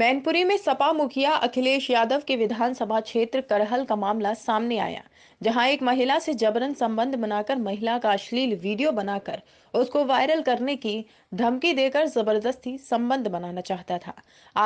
मैनपुरी में सपा मुखिया अखिलेश यादव के विधानसभा क्षेत्र करहल का मामला सामने आया जहां एक महिला से जबरन संबंध बनाकर महिला का अश्लील वीडियो बनाकर उसको वायरल करने की धमकी देकर जबरदस्ती संबंध बनाना चाहता था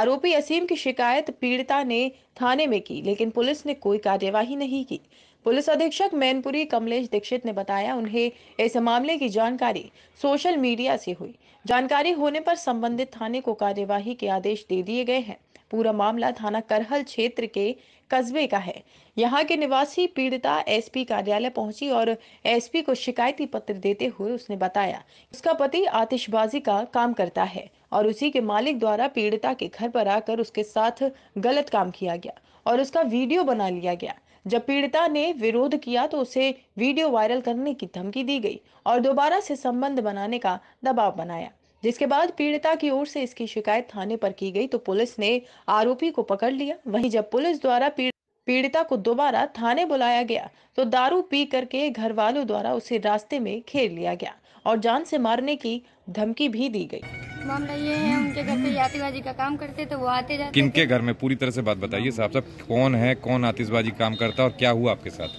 आरोपी असीम की शिकायत पीड़िता ने थाने में की लेकिन पुलिस ने कोई कार्यवाही नहीं की पुलिस अधीक्षक मैनपुरी कमलेश दीक्षित ने बताया उन्हें इस मामले की जानकारी सोशल मीडिया से हुई जानकारी होने पर संबंधित थाने को कार्यवाही के आदेश दे दिए गए हैं पूरा मामला थाना करहल क्षेत्र के कस्बे का है यहाँ के निवासी पीड़िता एसपी कार्यालय पहुंची और एसपी को शिकायती पत्र देते हुए उसने बताया उसका पति आतिशबाजी का काम करता है और उसी के मालिक द्वारा पीड़िता के घर पर आकर उसके साथ गलत काम किया गया और उसका वीडियो बना लिया गया जब पीड़िता ने विरोध किया तो उसे वीडियो वायरल करने की धमकी दी गई और दोबारा से संबंध बनाने का दबाव बनाया जिसके बाद पीड़िता की ओर से इसकी शिकायत थाने पर की गई तो पुलिस ने आरोपी को पकड़ लिया वहीं जब पुलिस द्वारा पीड़िता को दोबारा थाने बुलाया गया तो दारू पी करके घर वालों द्वारा उसे रास्ते में घेर लिया गया और जान से मारने की धमकी भी दी गई मामला ये है उनके घर पे आतिशबाजी का काम करते तो वो आते जाते किनके घर में पूरी तरह से बात बताइए साहब साहब कौन है कौन आतिशबाजी काम करता और क्या हुआ आपके साथ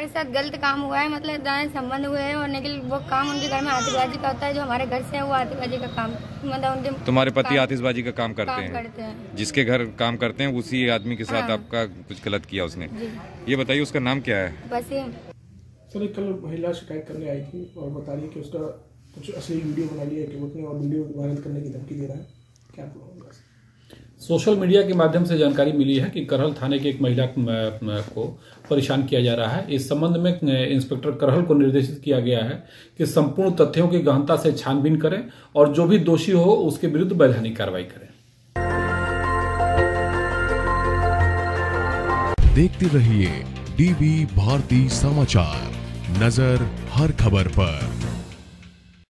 हमारे साथ गलत काम हुआ है मतलब संबंध हुए हैं और निकल वो काम उनके घर में आतिशबाजी का होता है जो हमारे घर से है वो आतिशबाजी का काम मतलब उनके तुम्हारे पति आतिशबाजी का काम करते, हैं। जिसके घर काम करते हैं उसी आदमी के साथ हाँ। आपका कुछ गलत किया उसने ये बताइए उसका नाम क्या है वसीम सर एक कल महिला शिकायत करने आई थी और बता रही है कि उसका कुछ असली वीडियो बना लिया है कि वो अपने और वीडियो वायरल करने की धमकी दे रहा है क्या सोशल मीडिया के माध्यम से जानकारी मिली है कि करहल थाने की एक महिला को परेशान किया जा रहा है इस संबंध में इंस्पेक्टर करहल को निर्देशित किया गया है कि संपूर्ण तथ्यों की गहनता से छानबीन करें और जो भी दोषी हो उसके विरुद्ध वैधानिक कार्रवाई करें देखते रहिए डीवी भारती समाचार नजर हर खबर पर